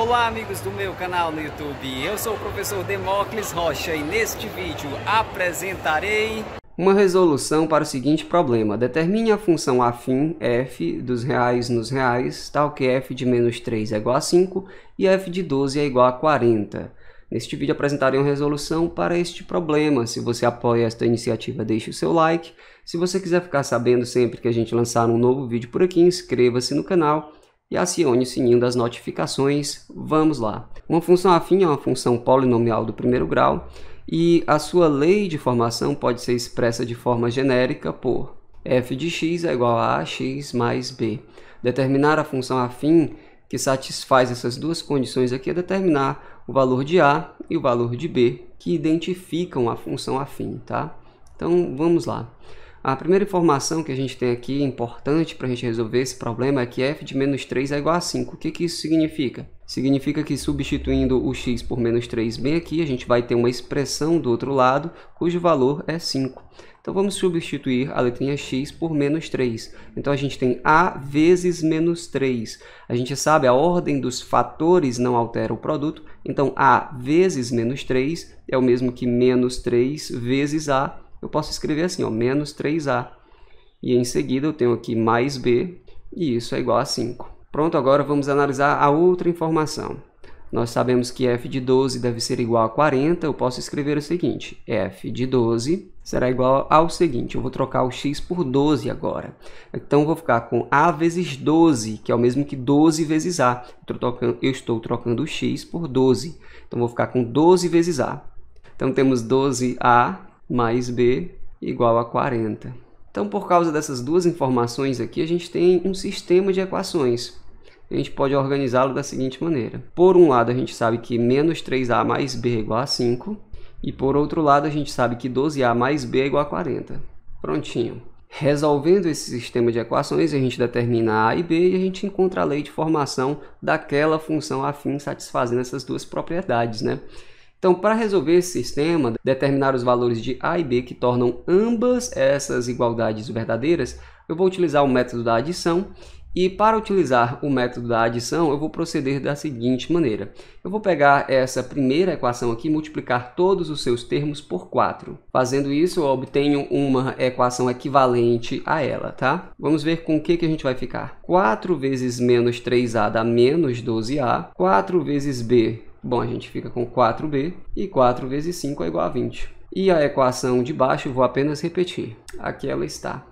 Olá amigos do meu canal no YouTube, eu sou o professor Demócles Rocha e neste vídeo apresentarei uma resolução para o seguinte problema. Determine a função afim f dos reais nos reais, tal que f de menos 3 é igual a 5 e f de 12 é igual a 40. Neste vídeo apresentarei uma resolução para este problema. Se você apoia esta iniciativa, deixe o seu like. Se você quiser ficar sabendo sempre que a gente lançar um novo vídeo por aqui, inscreva-se no canal e acione o sininho das notificações. Vamos lá. Uma função afim é uma função polinomial do primeiro grau e a sua lei de formação pode ser expressa de forma genérica por f de x é igual a ax mais b. Determinar a função afim que satisfaz essas duas condições aqui é determinar o valor de a e o valor de b que identificam a função afim, tá? Então vamos lá. A primeira informação que a gente tem aqui, importante para a gente resolver esse problema, é que f de menos 3 é igual a 5. O que, que isso significa? Significa que substituindo o x por menos 3 bem aqui, a gente vai ter uma expressão do outro lado cujo valor é 5. Então vamos substituir a letrinha x por menos 3. Então a gente tem a vezes menos 3. A gente sabe a ordem dos fatores não altera o produto, então a vezes menos 3 é o mesmo que menos 3 vezes a eu posso escrever assim, ó, menos 3A. E em seguida eu tenho aqui mais B, e isso é igual a 5. Pronto, agora vamos analisar a outra informação. Nós sabemos que f de 12 deve ser igual a 40, eu posso escrever o seguinte, f de 12 será igual ao seguinte, eu vou trocar o x por 12 agora. Então, eu vou ficar com a vezes 12, que é o mesmo que 12 vezes a. Eu estou trocando o x por 12, então eu vou ficar com 12 vezes a. Então, temos 12a mais B igual a 40. Então, por causa dessas duas informações aqui, a gente tem um sistema de equações. A gente pode organizá-lo da seguinte maneira. Por um lado, a gente sabe que menos 3a mais b é igual a 5. E por outro lado, a gente sabe que 12a mais b é igual a 40. Prontinho. Resolvendo esse sistema de equações, a gente determina a e b e a gente encontra a lei de formação daquela função afim satisfazendo essas duas propriedades, né? Então, para resolver esse sistema, determinar os valores de A e B que tornam ambas essas igualdades verdadeiras, eu vou utilizar o método da adição e para utilizar o método da adição, eu vou proceder da seguinte maneira. Eu vou pegar essa primeira equação aqui e multiplicar todos os seus termos por 4. Fazendo isso, eu obtenho uma equação equivalente a ela, tá? Vamos ver com o que, que a gente vai ficar. 4 vezes menos 3a dá menos 12a. 4 vezes b Bom, a gente fica com 4b e 4 vezes 5 é igual a 20. E a equação de baixo vou apenas repetir. Aqui ela está.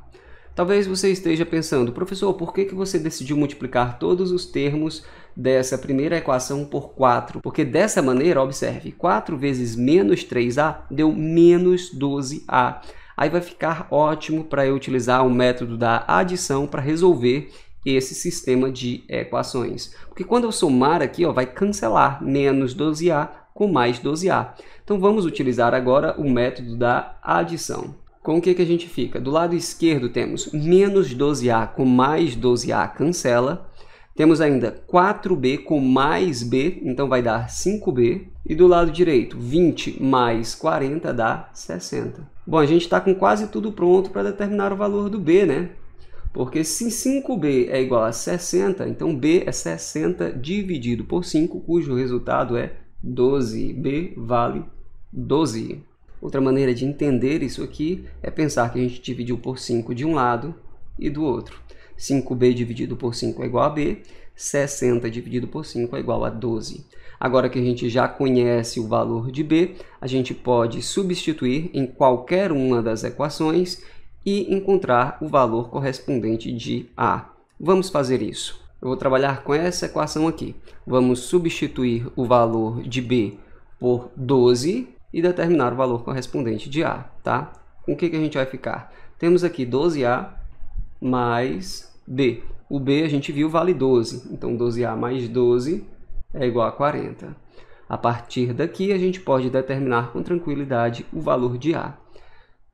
Talvez você esteja pensando, professor, por que, que você decidiu multiplicar todos os termos dessa primeira equação por 4? Porque dessa maneira, observe, 4 vezes menos 3a deu menos 12a. Aí vai ficar ótimo para eu utilizar o método da adição para resolver esse sistema de equações. Porque quando eu somar aqui, ó, vai cancelar menos 12A com mais 12A. Então vamos utilizar agora o método da adição. Com o que, que a gente fica? Do lado esquerdo temos menos 12A com mais 12A cancela. Temos ainda 4B com mais B, então vai dar 5B. E do lado direito, 20 mais 40 dá 60. Bom, a gente está com quase tudo pronto para determinar o valor do B, né? Porque se 5b é igual a 60, então b é 60 dividido por 5, cujo resultado é 12. b vale 12. Outra maneira de entender isso aqui é pensar que a gente dividiu por 5 de um lado e do outro. 5b dividido por 5 é igual a b, 60 dividido por 5 é igual a 12. Agora que a gente já conhece o valor de b, a gente pode substituir em qualquer uma das equações e encontrar o valor correspondente de A. Vamos fazer isso. Eu vou trabalhar com essa equação aqui. Vamos substituir o valor de B por 12 e determinar o valor correspondente de A, tá? Com o que, que a gente vai ficar? Temos aqui 12A mais B. O B a gente viu vale 12, então 12A mais 12 é igual a 40. A partir daqui, a gente pode determinar com tranquilidade o valor de A.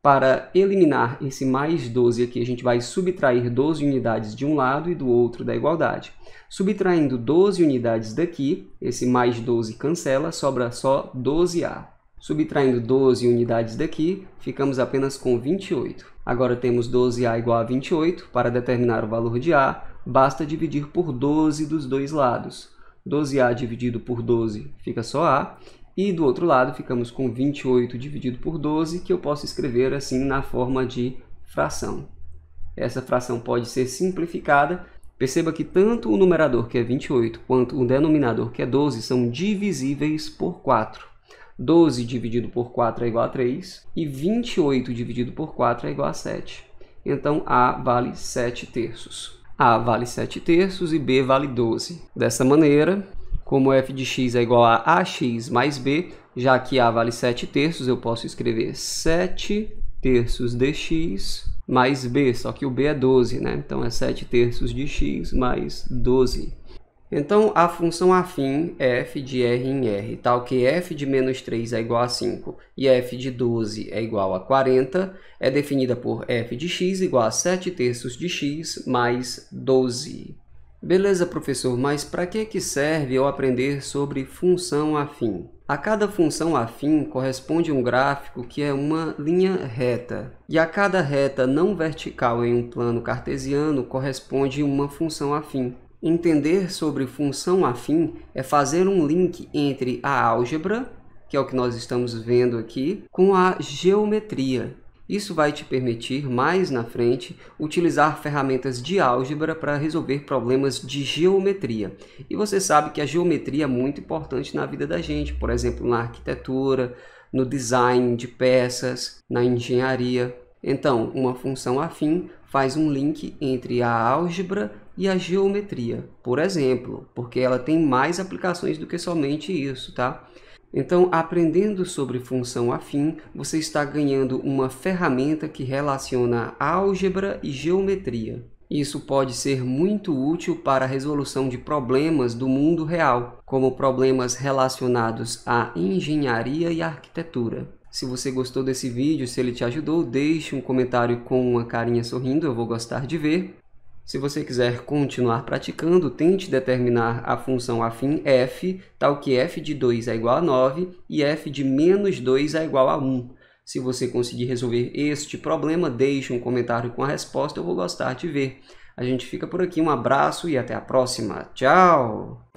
Para eliminar esse mais 12 aqui, a gente vai subtrair 12 unidades de um lado e do outro da igualdade. Subtraindo 12 unidades daqui, esse mais 12 cancela, sobra só 12A. Subtraindo 12 unidades daqui, ficamos apenas com 28. Agora temos 12A igual a 28. Para determinar o valor de A, basta dividir por 12 dos dois lados. 12A dividido por 12 fica só A, e do outro lado, ficamos com 28 dividido por 12, que eu posso escrever assim na forma de fração. Essa fração pode ser simplificada. Perceba que tanto o numerador, que é 28, quanto o denominador, que é 12, são divisíveis por 4. 12 dividido por 4 é igual a 3, e 28 dividido por 4 é igual a 7. Então, A vale 7 terços. A vale 7 terços e B vale 12. Dessa maneira, como f de x é igual a ax mais b, já que a vale 7 terços, eu posso escrever 7 terços dx mais b, só que o b é 12, né? Então é 7 terços de x mais 12. Então a função afim é f de r em r, tal que f de menos 3 é igual a 5 e f de 12 é igual a 40, é definida por f de x igual a 7 terços de x mais 12. Beleza, professor, mas para que, que serve eu aprender sobre função afim? A cada função afim corresponde um gráfico que é uma linha reta, e a cada reta não vertical em um plano cartesiano corresponde uma função afim. Entender sobre função afim é fazer um link entre a álgebra, que é o que nós estamos vendo aqui, com a geometria, isso vai te permitir, mais na frente, utilizar ferramentas de álgebra para resolver problemas de geometria. E você sabe que a geometria é muito importante na vida da gente, por exemplo, na arquitetura, no design de peças, na engenharia. Então, uma função afim faz um link entre a álgebra e a geometria, por exemplo, porque ela tem mais aplicações do que somente isso, tá? Então, aprendendo sobre função afim, você está ganhando uma ferramenta que relaciona álgebra e geometria. Isso pode ser muito útil para a resolução de problemas do mundo real, como problemas relacionados à engenharia e arquitetura. Se você gostou desse vídeo, se ele te ajudou, deixe um comentário com uma carinha sorrindo, eu vou gostar de ver. Se você quiser continuar praticando, tente determinar a função afim f, tal que f de 2 é igual a 9 e f de menos 2 é igual a 1. Se você conseguir resolver este problema, deixe um comentário com a resposta, eu vou gostar de ver. A gente fica por aqui, um abraço e até a próxima. Tchau!